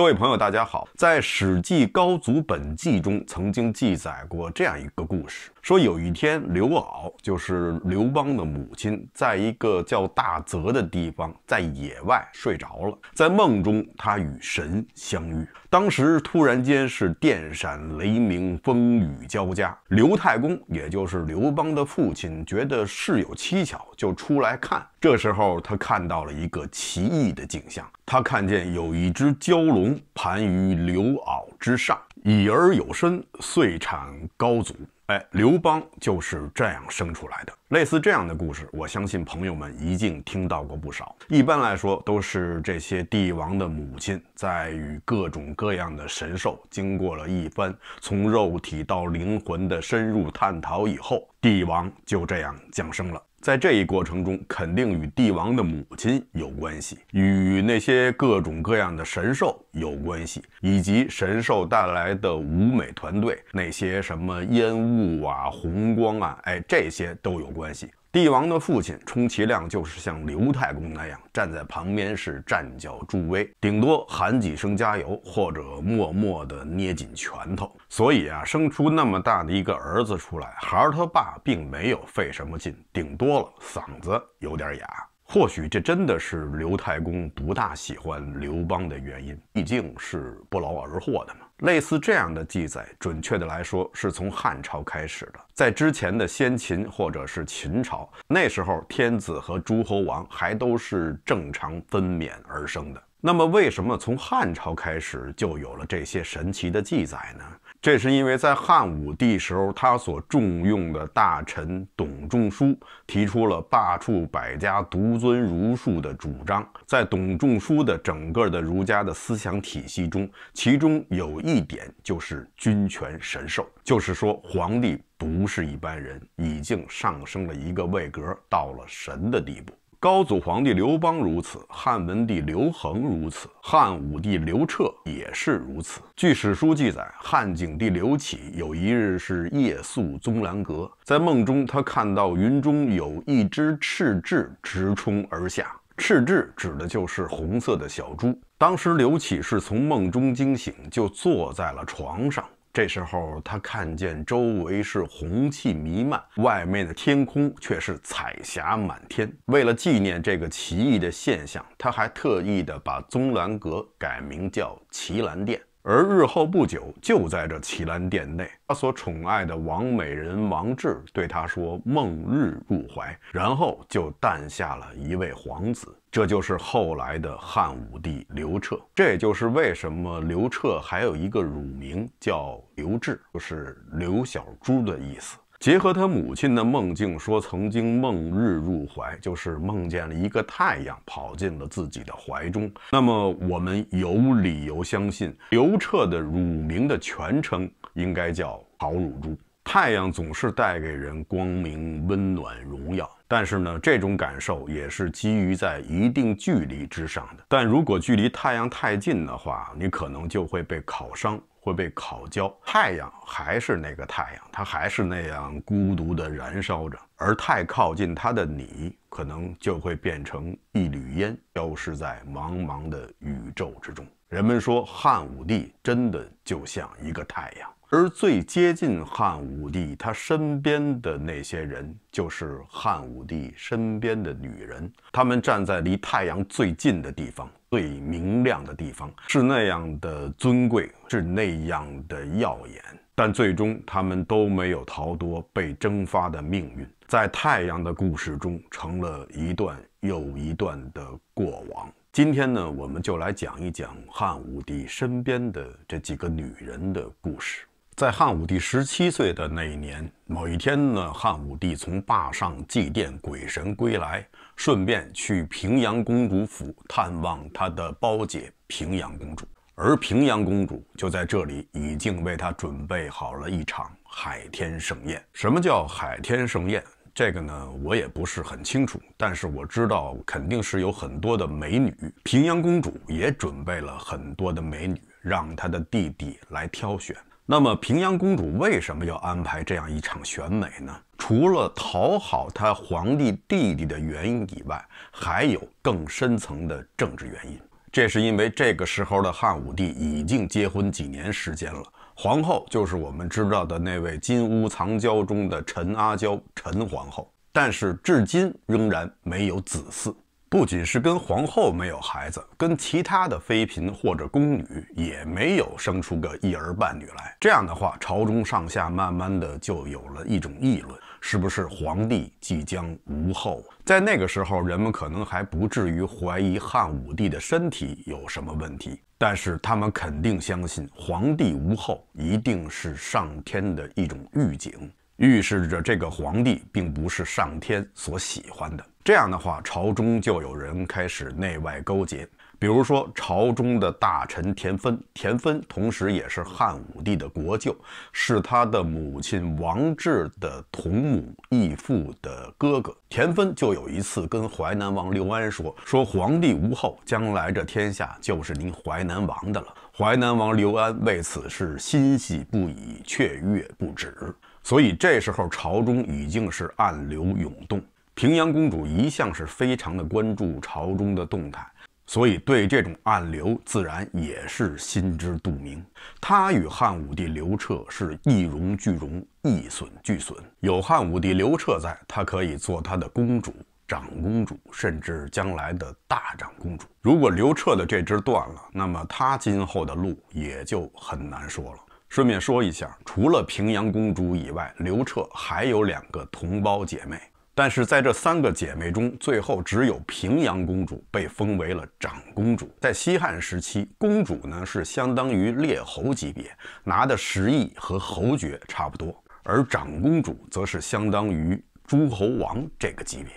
各位朋友，大家好。在《史记·高祖本纪》中曾经记载过这样一个故事：说有一天，刘媪就是刘邦的母亲，在一个叫大泽的地方，在野外睡着了。在梦中，他与神相遇。当时突然间是电闪雷鸣、风雨交加。刘太公，也就是刘邦的父亲，觉得事有蹊跷，就出来看。这时候，他看到了一个奇异的景象。他看见有一只蛟龙盘于刘媪之上，已而有身，遂产高祖。哎，刘邦就是这样生出来的。类似这样的故事，我相信朋友们一定听到过不少。一般来说，都是这些帝王的母亲在与各种各样的神兽经过了一番从肉体到灵魂的深入探讨以后，帝王就这样降生了。在这一过程中，肯定与帝王的母亲有关系，与那些各种各样的神兽有关系，以及神兽带来的舞美团队，那些什么烟雾啊、红光啊，哎，这些都有关系。帝王的父亲充其量就是像刘太公那样站在旁边是站脚助威，顶多喊几声加油或者默默地捏紧拳头。所以啊，生出那么大的一个儿子出来，孩他爸并没有费什么劲，顶多了嗓子有点哑。或许这真的是刘太公不大喜欢刘邦的原因，毕竟是不劳而获的嘛。类似这样的记载，准确的来说，是从汉朝开始的。在之前的先秦或者是秦朝，那时候天子和诸侯王还都是正常分娩而生的。那么，为什么从汉朝开始就有了这些神奇的记载呢？这是因为在汉武帝时候，他所重用的大臣董仲舒提出了“罢黜百家，独尊儒术”的主张。在董仲舒的整个的儒家的思想体系中，其中有一点就是君权神授，就是说皇帝不是一般人，已经上升了一个位格，到了神的地步。高祖皇帝刘邦如此，汉文帝刘恒如此，汉武帝刘彻也是如此。据史书记载，汉景帝刘启有一日是夜宿宗兰阁，在梦中他看到云中有一只赤雉直冲而下，赤雉指的就是红色的小猪。当时刘启是从梦中惊醒，就坐在了床上。这时候，他看见周围是红气弥漫，外面的天空却是彩霞满天。为了纪念这个奇异的现象，他还特意的把棕兰阁改名叫奇兰殿。而日后不久，就在这奇兰殿内，他所宠爱的王美人王志对他说：“梦日入怀”，然后就诞下了一位皇子。这就是后来的汉武帝刘彻，这就是为什么刘彻还有一个乳名叫刘志，就是刘小猪的意思。结合他母亲的梦境说，曾经梦日入怀，就是梦见了一个太阳跑进了自己的怀中。那么，我们有理由相信，刘彻的乳名的全称应该叫好乳猪。太阳总是带给人光明、温暖、荣耀。但是呢，这种感受也是基于在一定距离之上的。但如果距离太阳太近的话，你可能就会被烤伤，会被烤焦。太阳还是那个太阳，它还是那样孤独地燃烧着，而太靠近它的你，可能就会变成一缕烟，消失在茫茫的宇宙之中。人们说，汉武帝真的就像一个太阳。而最接近汉武帝，他身边的那些人，就是汉武帝身边的女人。他们站在离太阳最近的地方，最明亮的地方，是那样的尊贵，是那样的耀眼。但最终，他们都没有逃脱被蒸发的命运，在太阳的故事中，成了一段又一段的过往。今天呢，我们就来讲一讲汉武帝身边的这几个女人的故事。在汉武帝十七岁的那一年，某一天呢，汉武帝从坝上祭奠鬼神归来，顺便去平阳公主府探望他的胞姐平阳公主，而平阳公主就在这里已经为他准备好了一场海天盛宴。什么叫海天盛宴？这个呢，我也不是很清楚，但是我知道肯定是有很多的美女。平阳公主也准备了很多的美女，让她的弟弟来挑选。那么平阳公主为什么要安排这样一场选美呢？除了讨好她皇帝弟弟的原因以外，还有更深层的政治原因。这是因为这个时候的汉武帝已经结婚几年时间了，皇后就是我们知道的那位《金屋藏娇》中的陈阿娇陈皇后，但是至今仍然没有子嗣。不仅是跟皇后没有孩子，跟其他的妃嫔或者宫女也没有生出个一儿半女来。这样的话，朝中上下慢慢的就有了一种议论：，是不是皇帝即将无后？在那个时候，人们可能还不至于怀疑汉武帝的身体有什么问题，但是他们肯定相信，皇帝无后一定是上天的一种预警，预示着这个皇帝并不是上天所喜欢的。这样的话，朝中就有人开始内外勾结。比如说，朝中的大臣田芬，田芬同时也是汉武帝的国舅，是他的母亲王志的同母异父的哥哥。田芬就有一次跟淮南王刘安说：“说皇帝无后，将来这天下就是您淮南王的了。”淮南王刘安为此事欣喜不已，雀跃不止。所以，这时候朝中已经是暗流涌动。平阳公主一向是非常的关注朝中的动态，所以对这种暗流自然也是心知肚明。她与汉武帝刘彻是一荣俱荣，一损俱损。有汉武帝刘彻在，她可以做她的公主、长公主，甚至将来的大长公主。如果刘彻的这只断了，那么她今后的路也就很难说了。顺便说一下，除了平阳公主以外，刘彻还有两个同胞姐妹。但是在这三个姐妹中，最后只有平阳公主被封为了长公主。在西汉时期，公主呢是相当于列侯级别，拿的食邑和侯爵差不多；而长公主则是相当于诸侯王这个级别，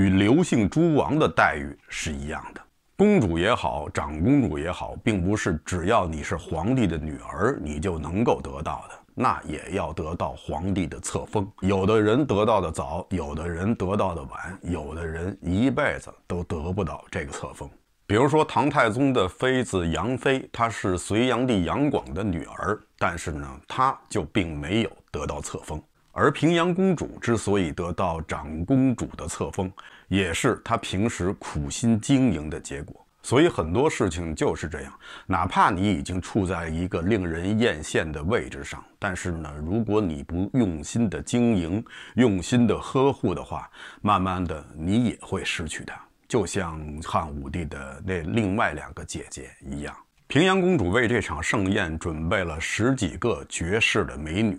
与刘姓诸王的待遇是一样的。公主也好，长公主也好，并不是只要你是皇帝的女儿，你就能够得到的。那也要得到皇帝的册封，有的人得到的早，有的人得到的晚，有的人一辈子都得不到这个册封。比如说唐太宗的妃子杨妃，她是隋炀帝杨广的女儿，但是呢，她就并没有得到册封。而平阳公主之所以得到长公主的册封，也是她平时苦心经营的结果。所以很多事情就是这样，哪怕你已经处在一个令人艳羡的位置上，但是呢，如果你不用心的经营、用心的呵护的话，慢慢的你也会失去它。就像汉武帝的那另外两个姐姐一样，平阳公主为这场盛宴准备了十几个绝世的美女。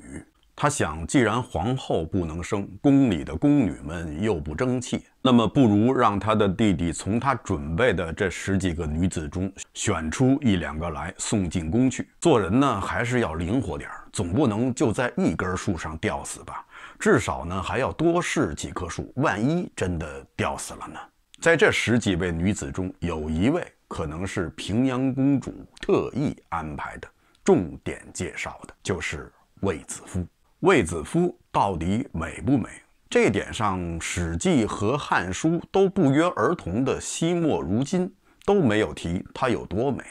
她想，既然皇后不能生，宫里的宫女们又不争气。那么，不如让他的弟弟从他准备的这十几个女子中选出一两个来送进宫去。做人呢，还是要灵活点儿，总不能就在一根树上吊死吧？至少呢，还要多试几棵树，万一真的吊死了呢？在这十几位女子中，有一位可能是平阳公主特意安排的重点介绍的，就是卫子夫。卫子夫到底美不美？这点上，《史记》和《汉书》都不约而同的惜墨如金，都没有提它有多美。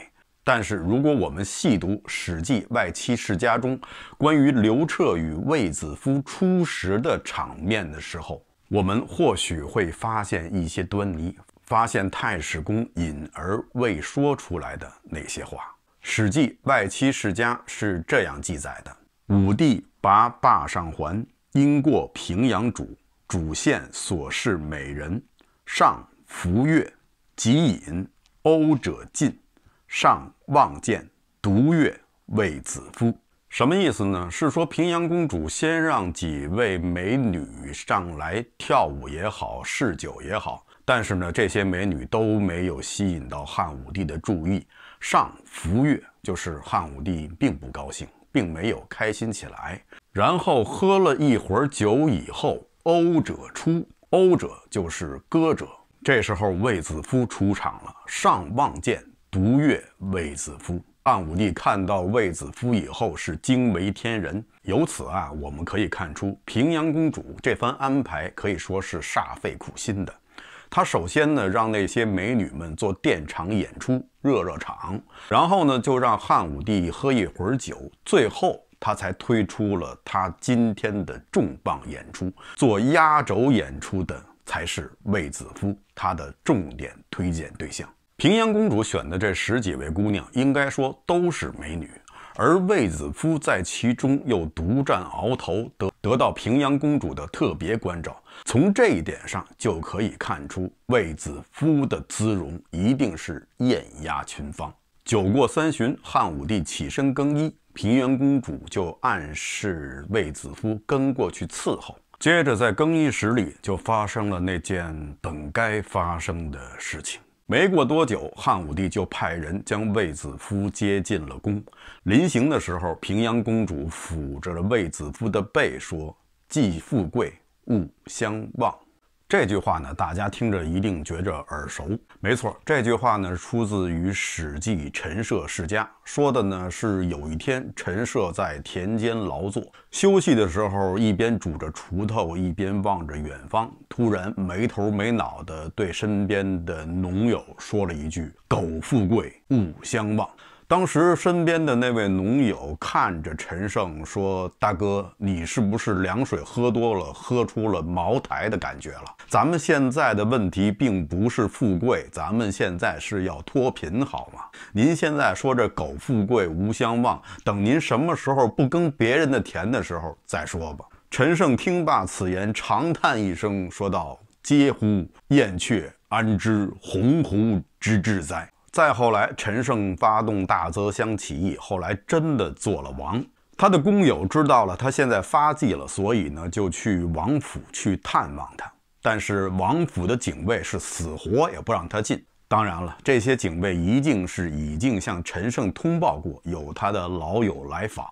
但是，如果我们细读《史记外戚世家》中关于刘彻与卫子夫初识的场面的时候，我们或许会发现一些端倪，发现太史公隐而未说出来的那些话。《史记外戚世家》是这样记载的：武帝拔霸上环。因过平阳主，主献所示，美人，上福月，即饮，欧者尽，上望见独月卫子夫。什么意思呢？是说平阳公主先让几位美女上来跳舞也好，试酒也好，但是呢，这些美女都没有吸引到汉武帝的注意。上福月就是汉武帝并不高兴，并没有开心起来。然后喝了一会儿酒以后，欧者出，欧者就是歌者。这时候卫子夫出场了，上望见独乐。卫子夫。汉武帝看到卫子夫以后是惊为天人。由此啊，我们可以看出平阳公主这番安排可以说是煞费苦心的。她首先呢让那些美女们做电场演出，热热场，然后呢就让汉武帝喝一会儿酒，最后。他才推出了他今天的重磅演出，做压轴演出的才是卫子夫，他的重点推荐对象。平阳公主选的这十几位姑娘，应该说都是美女，而卫子夫在其中又独占鳌头，得得到平阳公主的特别关照。从这一点上就可以看出，卫子夫的姿容一定是艳压群芳。酒过三巡，汉武帝起身更衣。平原公主就暗示卫子夫跟过去伺候，接着在更衣室里就发生了那件本该发生的事情。没过多久，汉武帝就派人将卫子夫接进了宫。临行的时候，平阳公主抚着卫子夫的背说：“既富贵，勿相忘。”这句话呢，大家听着一定觉着耳熟。没错，这句话呢出自于《史记·陈涉世家》，说的呢是有一天陈涉在田间劳作休息的时候，一边拄着锄头，一边望着远方，突然没头没脑的对身边的农友说了一句：“苟富贵，勿相忘。”当时身边的那位农友看着陈胜说：“大哥，你是不是凉水喝多了，喝出了茅台的感觉了？咱们现在的问题并不是富贵，咱们现在是要脱贫，好吗？您现在说这狗富贵无相忘，等您什么时候不耕别人的田的时候再说吧。”陈胜听罢此言，长叹一声，说道：“嗟乎，燕雀安知鸿鹄之志哉！”再后来，陈胜发动大泽乡起义，后来真的做了王。他的工友知道了他现在发迹了，所以呢，就去王府去探望他。但是王府的警卫是死活也不让他进。当然了，这些警卫一定是已经向陈胜通报过有他的老友来访，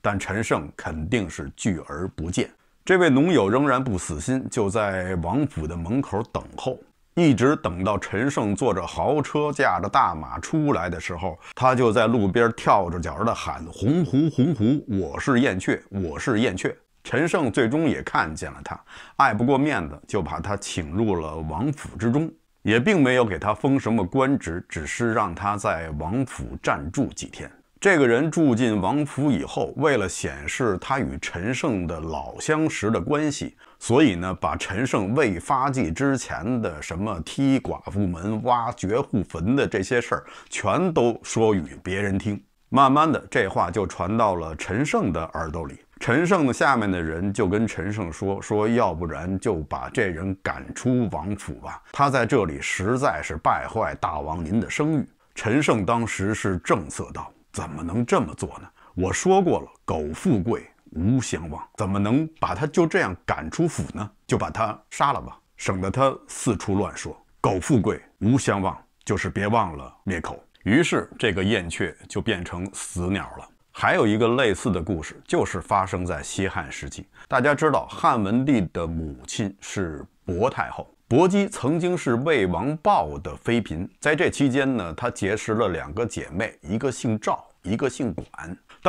但陈胜肯定是拒而不见。这位农友仍然不死心，就在王府的门口等候。一直等到陈胜坐着豪车，驾着大马出来的时候，他就在路边跳着脚的喊：“鸿鹄，鸿鹄，我是燕雀，我是燕雀。”陈胜最终也看见了他，碍不过面子，就把他请入了王府之中，也并没有给他封什么官职，只是让他在王府暂住几天。这个人住进王府以后，为了显示他与陈胜的老相识的关系。所以呢，把陈胜未发迹之前的什么踢寡妇门、挖绝户坟的这些事儿，全都说与别人听。慢慢的，这话就传到了陈胜的耳朵里。陈胜的下面的人就跟陈胜说：“说要不然就把这人赶出王府吧，他在这里实在是败坏大王您的声誉。”陈胜当时是正色道：“怎么能这么做呢？我说过了，苟富贵。”无相王，怎么能把他就这样赶出府呢？就把他杀了吧，省得他四处乱说。苟富贵，无相忘，就是别忘了灭口。于是这个燕雀就变成死鸟了。还有一个类似的故事，就是发生在西汉时期。大家知道，汉文帝的母亲是薄太后，薄姬曾经是魏王豹的妃嫔，在这期间呢，她结识了两个姐妹，一个姓赵，一个姓管。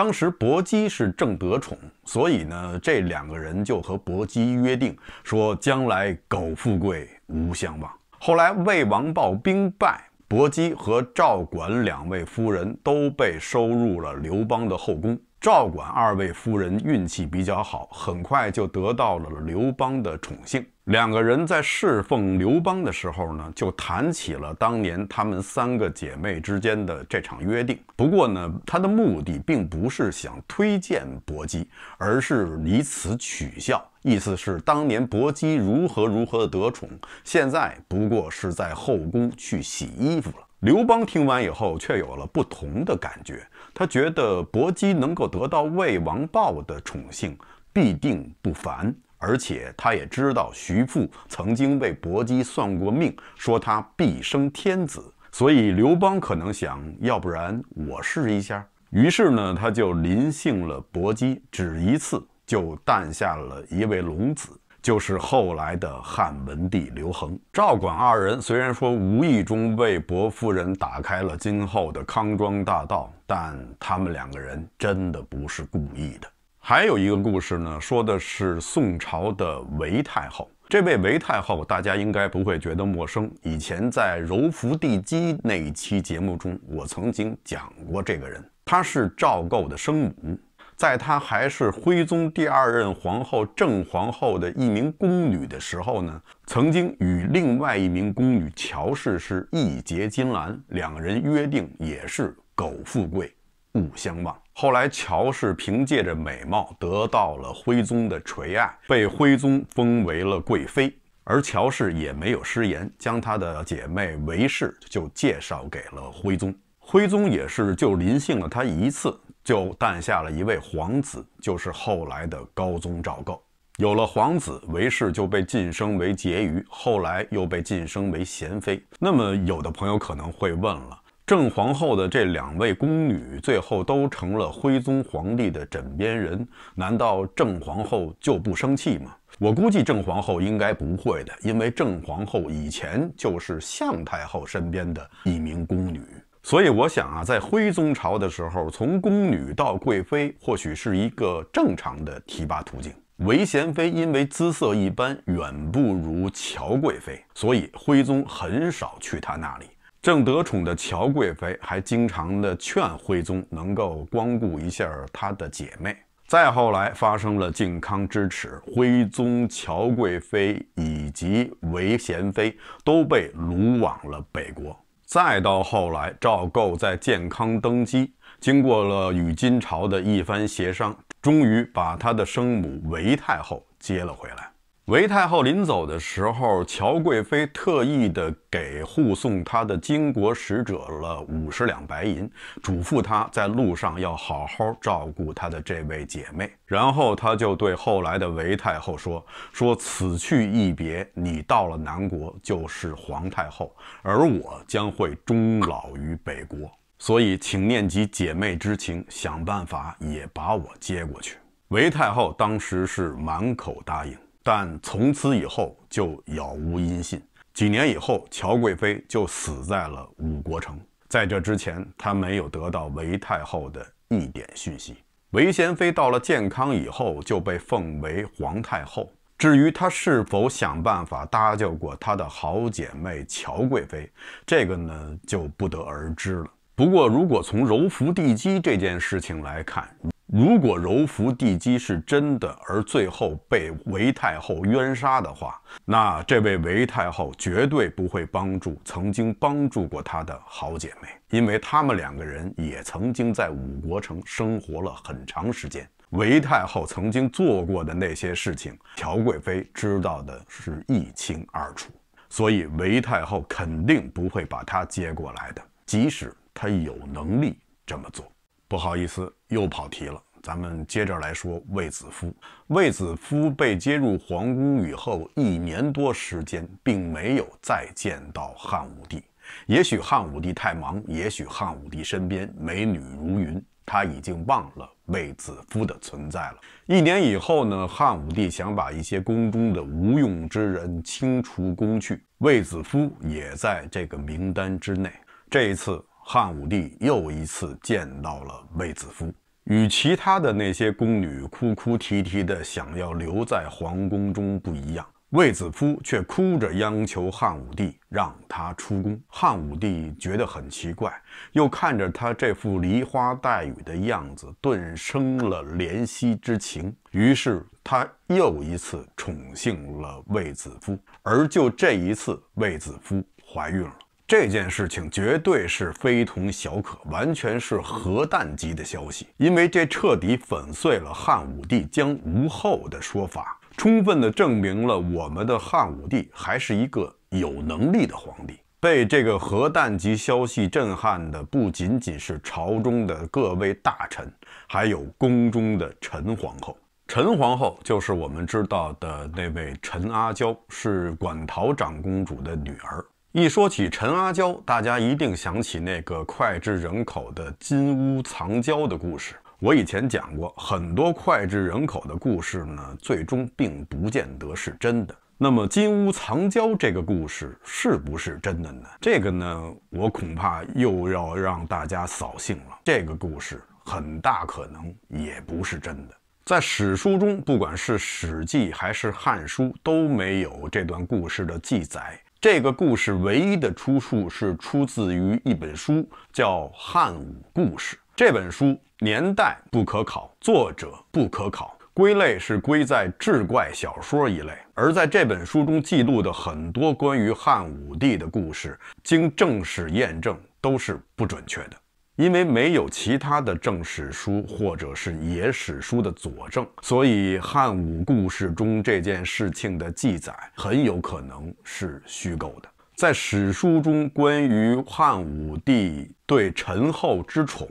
当时薄姬是正得宠，所以呢，这两个人就和薄姬约定说，将来苟富贵，无相忘。后来魏王豹兵败，薄姬和赵管两位夫人都被收入了刘邦的后宫。赵管二位夫人运气比较好，很快就得到了刘邦的宠幸。两个人在侍奉刘邦的时候呢，就谈起了当年他们三个姐妹之间的这场约定。不过呢，他的目的并不是想推荐薄姬，而是以此取笑，意思是当年薄姬如何如何的得宠，现在不过是在后宫去洗衣服了。刘邦听完以后，却有了不同的感觉。他觉得薄姬能够得到魏王豹的宠幸，必定不凡。而且他也知道徐父曾经为薄姬算过命，说他必生天子。所以刘邦可能想，要不然我试一下。于是呢，他就临幸了薄姬，只一次就诞下了一位龙子。就是后来的汉文帝刘恒、赵广二人，虽然说无意中为薄夫人打开了今后的康庄大道，但他们两个人真的不是故意的。还有一个故事呢，说的是宋朝的韦太后。这位韦太后，大家应该不会觉得陌生。以前在《柔福帝姬》那一期节目中，我曾经讲过这个人，她是赵构的生母。在她还是徽宗第二任皇后郑皇后的一名宫女的时候呢，曾经与另外一名宫女乔氏是义结金兰，两人约定也是苟富贵勿相忘。后来乔氏凭借着美貌得到了徽宗的垂爱，被徽宗封为了贵妃，而乔氏也没有失言，将她的姐妹韦氏就介绍给了徽宗，徽宗也是就临幸了她一次。就诞下了一位皇子，就是后来的高宗赵构。有了皇子，韦氏就被晋升为婕妤，后来又被晋升为贤妃。那么，有的朋友可能会问了：郑皇后的这两位宫女最后都成了徽宗皇帝的枕边人，难道郑皇后就不生气吗？我估计郑皇后应该不会的，因为郑皇后以前就是向太后身边的一名宫女。所以我想啊，在徽宗朝的时候，从宫女到贵妃，或许是一个正常的提拔途径。韦贤妃因为姿色一般，远不如乔贵妃，所以徽宗很少去她那里。正得宠的乔贵妃还经常的劝徽宗能够光顾一下她的姐妹。再后来发生了靖康之耻，徽宗、乔贵妃以及韦贤妃都被掳往了北国。再到后来，赵构在建康登基，经过了与金朝的一番协商，终于把他的生母韦太后接了回来。韦太后临走的时候，乔贵妃特意的给护送她的金国使者了五十两白银，嘱咐她在路上要好好照顾她的这位姐妹。然后她就对后来的韦太后说：“说此去一别，你到了南国就是皇太后，而我将会终老于北国，所以请念及姐妹之情，想办法也把我接过去。”韦太后当时是满口答应。但从此以后就杳无音信。几年以后，乔贵妃就死在了五国城。在这之前，她没有得到韦太后的一点讯息。韦贤妃到了健康以后，就被奉为皇太后。至于她是否想办法搭救过她的好姐妹乔贵妃，这个呢就不得而知了。不过，如果从柔福帝姬这件事情来看，如果柔福帝姬是真的，而最后被韦太后冤杀的话，那这位韦太后绝对不会帮助曾经帮助过她的好姐妹，因为她们两个人也曾经在五国城生活了很长时间。韦太后曾经做过的那些事情，乔贵妃知道的是一清二楚，所以韦太后肯定不会把她接过来的，即使她有能力这么做。不好意思，又跑题了。咱们接着来说卫子夫。卫子夫被接入皇宫以后，一年多时间，并没有再见到汉武帝。也许汉武帝太忙，也许汉武帝身边美女如云，他已经忘了卫子夫的存在了。一年以后呢，汉武帝想把一些宫中的无用之人清除宫去，卫子夫也在这个名单之内。这一次。汉武帝又一次见到了卫子夫，与其他的那些宫女哭哭啼啼的想要留在皇宫中不一样，卫子夫却哭着央求汉武帝让他出宫。汉武帝觉得很奇怪，又看着他这副梨花带雨的样子，顿生了怜惜之情。于是他又一次宠幸了卫子夫，而就这一次，卫子夫怀孕了。这件事情绝对是非同小可，完全是核弹级的消息，因为这彻底粉碎了汉武帝将无后的说法，充分的证明了我们的汉武帝还是一个有能力的皇帝。被这个核弹级消息震撼的不仅仅是朝中的各位大臣，还有宫中的陈皇后。陈皇后就是我们知道的那位陈阿娇，是馆陶长公主的女儿。一说起陈阿娇，大家一定想起那个脍炙人口的“金屋藏娇”的故事。我以前讲过很多脍炙人口的故事呢，最终并不见得是真的。那么“金屋藏娇”这个故事是不是真的呢？这个呢，我恐怕又要让大家扫兴了。这个故事很大可能也不是真的。在史书中，不管是《史记》还是《汉书》，都没有这段故事的记载。这个故事唯一的出处是出自于一本书，叫《汉武故事》。这本书年代不可考，作者不可考，归类是归在志怪小说一类。而在这本书中记录的很多关于汉武帝的故事，经正史验证都是不准确的。因为没有其他的正史书或者是野史书的佐证，所以《汉武故事》中这件事情的记载很有可能是虚构的。在史书中，关于汉武帝对陈后之宠，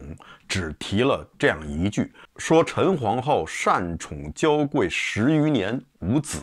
只提了这样一句：说陈皇后善宠娇贵十余年无子，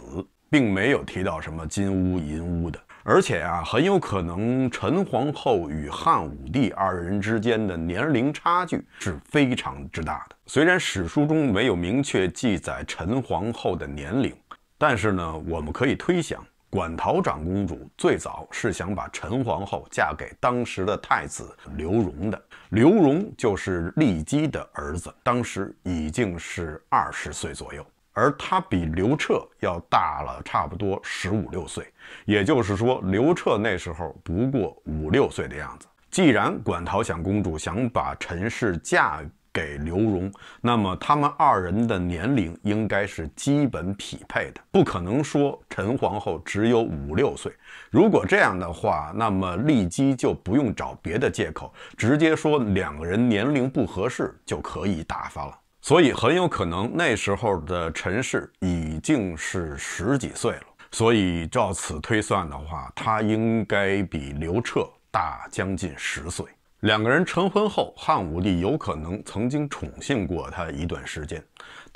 并没有提到什么金屋银屋的。而且啊，很有可能陈皇后与汉武帝二人之间的年龄差距是非常之大的。虽然史书中没有明确记载陈皇后的年龄，但是呢，我们可以推想，馆陶长公主最早是想把陈皇后嫁给当时的太子刘荣的。刘荣就是骊姬的儿子，当时已经是二十岁左右。而他比刘彻要大了差不多十五六岁，也就是说，刘彻那时候不过五六岁的样子。既然馆陶想公主想把陈氏嫁给刘荣，那么他们二人的年龄应该是基本匹配的，不可能说陈皇后只有五六岁。如果这样的话，那么丽姬就不用找别的借口，直接说两个人年龄不合适就可以打发了。所以很有可能那时候的陈氏已经是十几岁了，所以照此推算的话，他应该比刘彻大将近十岁。两个人成婚后，汉武帝有可能曾经宠幸过他一段时间。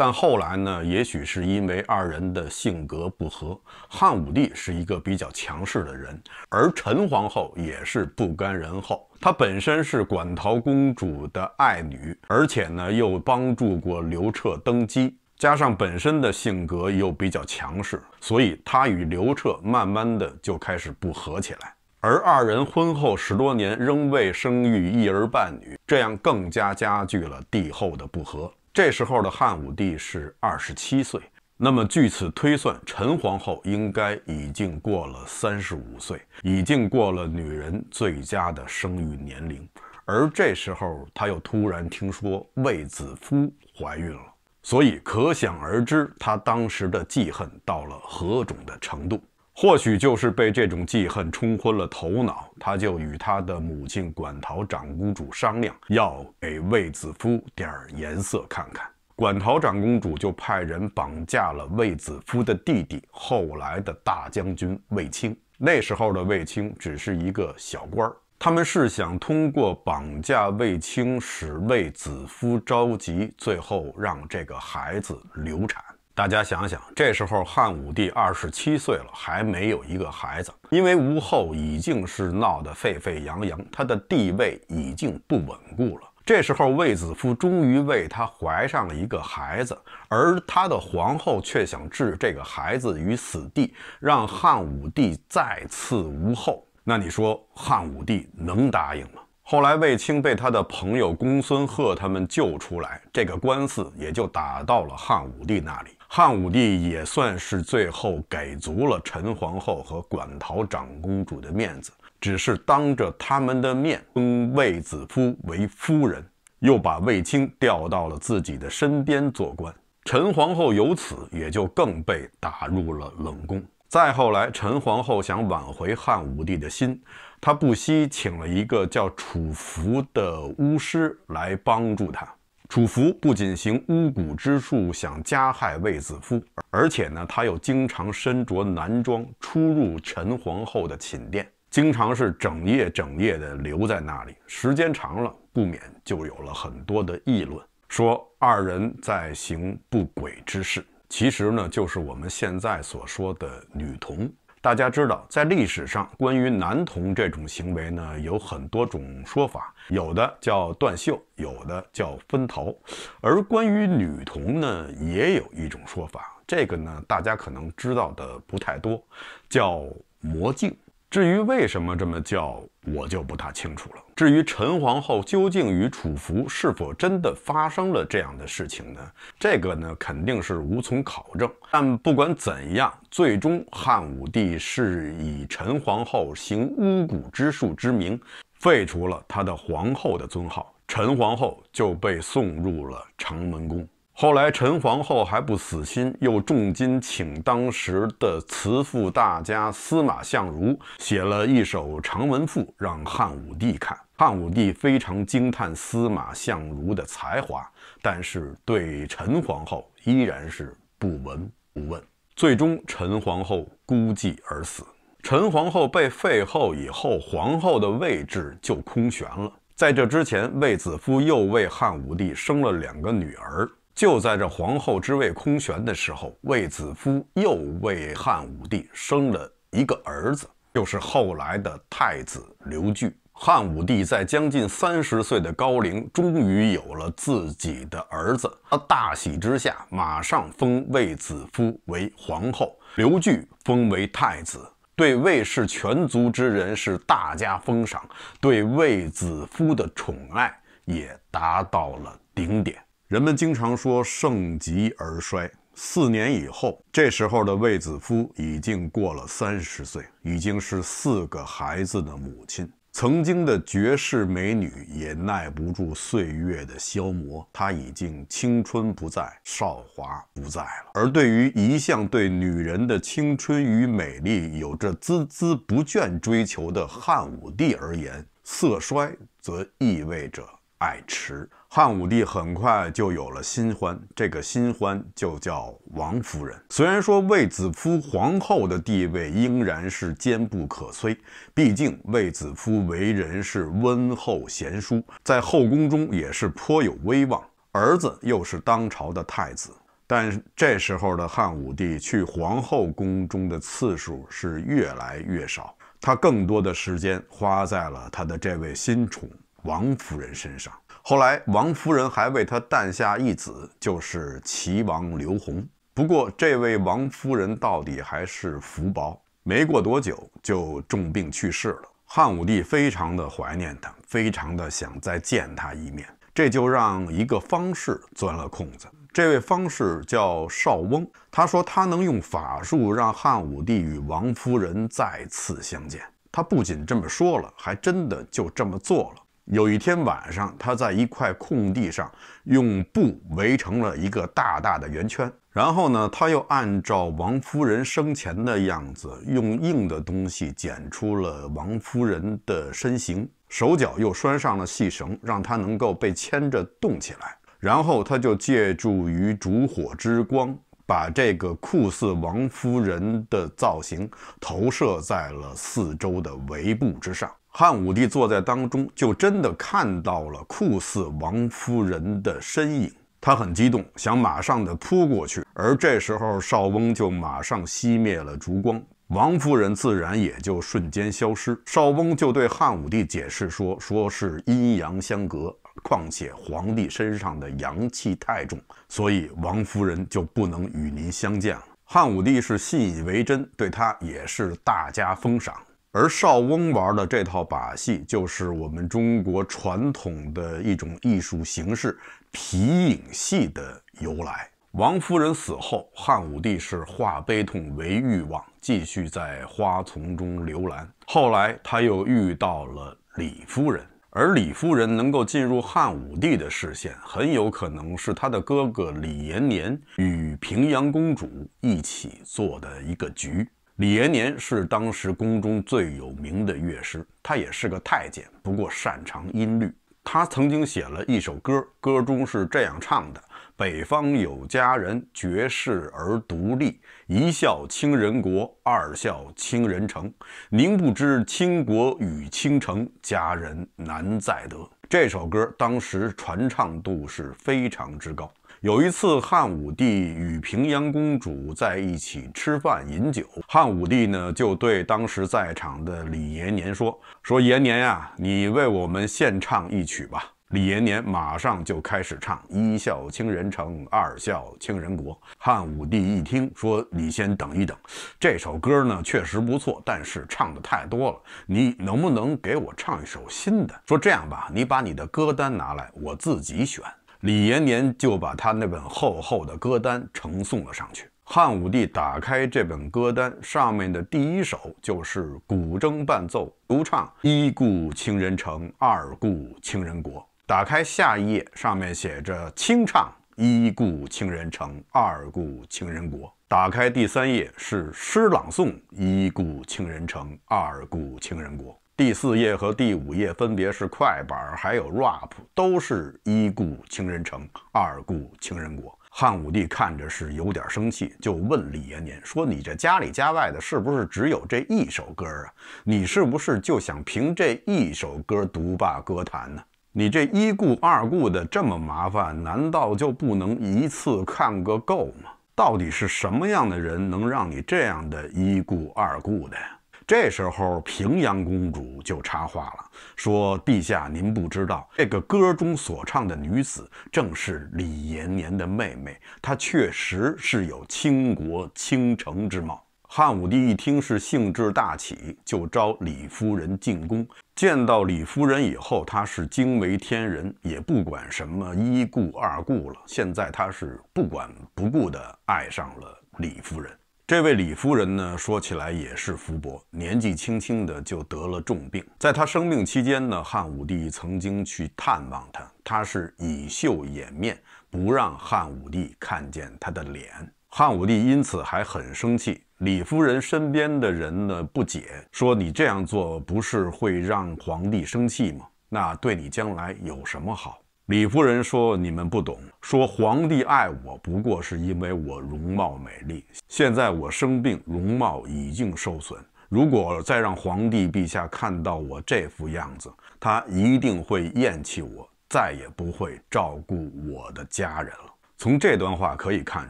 但后来呢？也许是因为二人的性格不合，汉武帝是一个比较强势的人，而陈皇后也是不甘人后。她本身是馆陶公主的爱女，而且呢又帮助过刘彻登基，加上本身的性格又比较强势，所以她与刘彻慢慢的就开始不和起来。而二人婚后十多年仍未生育一儿半女，这样更加加剧了帝后的不和。这时候的汉武帝是二十七岁，那么据此推算，陈皇后应该已经过了三十五岁，已经过了女人最佳的生育年龄。而这时候，她又突然听说卫子夫怀孕了，所以可想而知，她当时的记恨到了何种的程度。或许就是被这种记恨冲昏了头脑，他就与他的母亲馆陶长公主商量，要给卫子夫点儿颜色看看。馆陶长公主就派人绑架了卫子夫的弟弟，后来的大将军卫青。那时候的卫青只是一个小官儿，他们是想通过绑架卫青，使卫子夫着急，最后让这个孩子流产。大家想想，这时候汉武帝二十七岁了，还没有一个孩子，因为吴后已经是闹得沸沸扬扬，他的地位已经不稳固了。这时候，卫子夫终于为他怀上了一个孩子，而他的皇后却想置这个孩子于死地，让汉武帝再次无后。那你说，汉武帝能答应吗？后来，卫青被他的朋友公孙贺他们救出来，这个官司也就打到了汉武帝那里。汉武帝也算是最后给足了陈皇后和馆陶长公主的面子，只是当着他们的面封卫子夫为夫人，又把卫青调到了自己的身边做官。陈皇后由此也就更被打入了冷宫。再后来，陈皇后想挽回汉武帝的心，她不惜请了一个叫楚服的巫师来帮助她。楚服不仅行巫蛊之术，想加害卫子夫，而且呢，他又经常身着男装出入陈皇后的寝殿，经常是整夜整夜的留在那里。时间长了，不免就有了很多的议论，说二人在行不轨之事。其实呢，就是我们现在所说的女童。大家知道，在历史上，关于男童这种行为呢，有很多种说法，有的叫断袖，有的叫分头，而关于女童呢，也有一种说法，这个呢，大家可能知道的不太多，叫魔镜。至于为什么这么叫，我就不大清楚了。至于陈皇后究竟与楚服是否真的发生了这样的事情呢？这个呢，肯定是无从考证。但不管怎样，最终汉武帝是以陈皇后行巫蛊之术之名，废除了她的皇后的尊号，陈皇后就被送入了长门宫。后来，陈皇后还不死心，又重金请当时的慈父大家司马相如写了一首长文赋，让汉武帝看。汉武帝非常惊叹司马相如的才华，但是对陈皇后依然是不闻不问。最终，陈皇后孤寂而死。陈皇后被废后以后，皇后的位置就空悬了。在这之前，卫子夫又为汉武帝生了两个女儿。就在这皇后之位空悬的时候，卫子夫又为汉武帝生了一个儿子，就是后来的太子刘据。汉武帝在将近三十岁的高龄，终于有了自己的儿子，他大喜之下，马上封卫子夫为皇后，刘据封为太子，对卫氏全族之人是大加封赏，对卫子夫的宠爱也达到了顶点。人们经常说盛极而衰。四年以后，这时候的卫子夫已经过了三十岁，已经是四个孩子的母亲。曾经的绝世美女也耐不住岁月的消磨，她已经青春不在，韶华不在了。而对于一向对女人的青春与美丽有着孜孜不倦追求的汉武帝而言，色衰则意味着。爱驰，汉武帝很快就有了新欢，这个新欢就叫王夫人。虽然说卫子夫皇后的地位仍然是坚不可摧，毕竟卫子夫为人是温厚贤淑，在后宫中也是颇有威望，儿子又是当朝的太子，但这时候的汉武帝去皇后宫中的次数是越来越少，他更多的时间花在了他的这位新宠。王夫人身上，后来王夫人还为他诞下一子，就是齐王刘洪。不过，这位王夫人到底还是福薄，没过多久就重病去世了。汉武帝非常的怀念他，非常的想再见他一面，这就让一个方士钻了空子。这位方士叫邵翁，他说他能用法术让汉武帝与王夫人再次相见。他不仅这么说了，还真的就这么做了。有一天晚上，他在一块空地上用布围成了一个大大的圆圈，然后呢，他又按照王夫人生前的样子，用硬的东西剪出了王夫人的身形，手脚又拴上了细绳，让他能够被牵着动起来。然后他就借助于烛火之光，把这个酷似王夫人的造型投射在了四周的围布之上。汉武帝坐在当中，就真的看到了酷似王夫人的身影。他很激动，想马上的扑过去。而这时候，少翁就马上熄灭了烛光，王夫人自然也就瞬间消失。少翁就对汉武帝解释说：“说是阴阳相隔，况且皇帝身上的阳气太重，所以王夫人就不能与您相见。”了。”汉武帝是信以为真，对他也是大加封赏。而邵翁玩的这套把戏，就是我们中国传统的一种艺术形式皮影戏的由来。王夫人死后，汉武帝是化悲痛为欲望，继续在花丛中浏览。后来，他又遇到了李夫人，而李夫人能够进入汉武帝的视线，很有可能是他的哥哥李延年与平阳公主一起做的一个局。李延年是当时宫中最有名的乐师，他也是个太监，不过擅长音律。他曾经写了一首歌，歌中是这样唱的：“北方有佳人，绝世而独立，一笑倾人国，二笑倾人城。宁不知倾国与倾城，佳人难再得。”这首歌当时传唱度是非常之高。有一次，汉武帝与平阳公主在一起吃饭饮酒。汉武帝呢，就对当时在场的李延年说：“说延年呀，你为我们献唱一曲吧。”李延年马上就开始唱：“一笑倾人城，二笑倾人国。”汉武帝一听说，你先等一等，这首歌呢确实不错，但是唱的太多了，你能不能给我唱一首新的？说这样吧，你把你的歌单拿来，我自己选。李延年就把他那本厚厚的歌单呈送了上去。汉武帝打开这本歌单，上面的第一首就是古筝伴奏独唱《一顾倾人城，二顾倾人国》。打开下一页，上面写着清唱《一顾倾人城，二顾倾人国》。打开第三页，是诗朗诵《一顾倾人城，二顾倾人国》。第四页和第五页分别是快板，还有 rap，都是一顾情人城，二顾情人国。汉武帝看着是有点生气，就问李延年说：“你这家里家外的，是不是只有这一首歌啊？你是不是就想凭这一首歌独霸歌坛呢？你这一顾二顾的这么麻烦，难道就不能一次看个够吗？到底是什么样的人能让你这样的一顾二顾的？”呀？”这时候，平阳公主就插话了，说：“陛下，您不知道，这个歌中所唱的女子，正是李延年的妹妹。她确实是有倾国倾城之貌。”汉武帝一听是兴致大起，就召李夫人进宫。见到李夫人以后，她是惊为天人，也不管什么一顾二顾了。现在她是不管不顾的爱上了李夫人。这位李夫人呢，说起来也是福薄，年纪轻轻的就得了重病。在她生病期间呢，汉武帝曾经去探望她，她是以袖掩面，不让汉武帝看见她的脸。汉武帝因此还很生气。李夫人身边的人呢不解，说：“你这样做不是会让皇帝生气吗？那对你将来有什么好？”李夫人说：“你们不懂，说皇帝爱我，不过是因为我容貌美丽。现在我生病，容貌已经受损。如果再让皇帝陛下看到我这副样子，他一定会厌弃我，再也不会照顾我的家人了。”从这段话可以看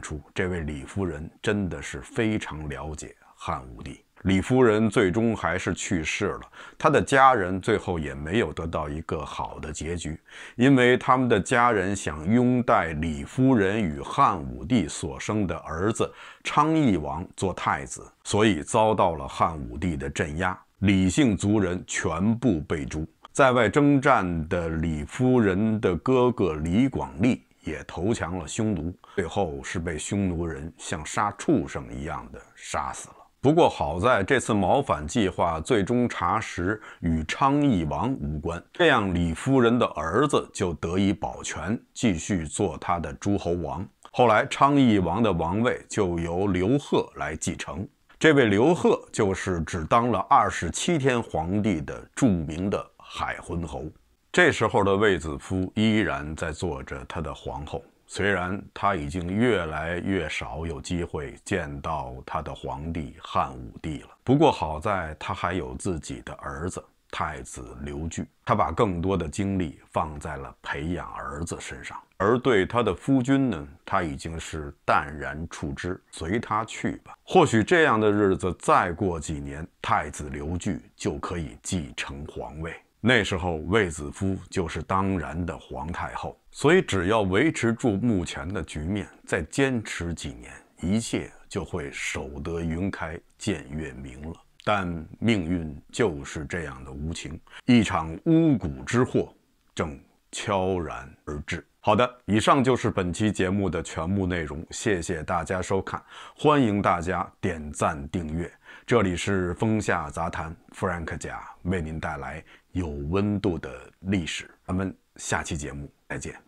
出，这位李夫人真的是非常了解汉武帝。李夫人最终还是去世了，她的家人最后也没有得到一个好的结局，因为他们的家人想拥戴李夫人与汉武帝所生的儿子昌邑王做太子，所以遭到了汉武帝的镇压，李姓族人全部被诛。在外征战的李夫人的哥哥李广利也投降了匈奴，最后是被匈奴人像杀畜生一样的杀死了。不过好在，这次谋反计划最终查实与昌邑王无关，这样李夫人的儿子就得以保全，继续做他的诸侯王。后来，昌邑王的王位就由刘贺来继承。这位刘贺就是只当了二十七天皇帝的著名的海昏侯。这时候的卫子夫依然在做着他的皇后。虽然他已经越来越少有机会见到他的皇帝汉武帝了，不过好在他还有自己的儿子太子刘据，他把更多的精力放在了培养儿子身上，而对他的夫君呢，他已经是淡然处之，随他去吧。或许这样的日子再过几年，太子刘据就可以继承皇位。那时候，卫子夫就是当然的皇太后，所以只要维持住目前的局面，再坚持几年，一切就会守得云开见月明了。但命运就是这样的无情，一场巫蛊之祸正悄然而至。好的，以上就是本期节目的全部内容，谢谢大家收看，欢迎大家点赞订阅。这里是风下杂谈，弗兰克甲为您带来。有温度的历史，咱们下期节目再见。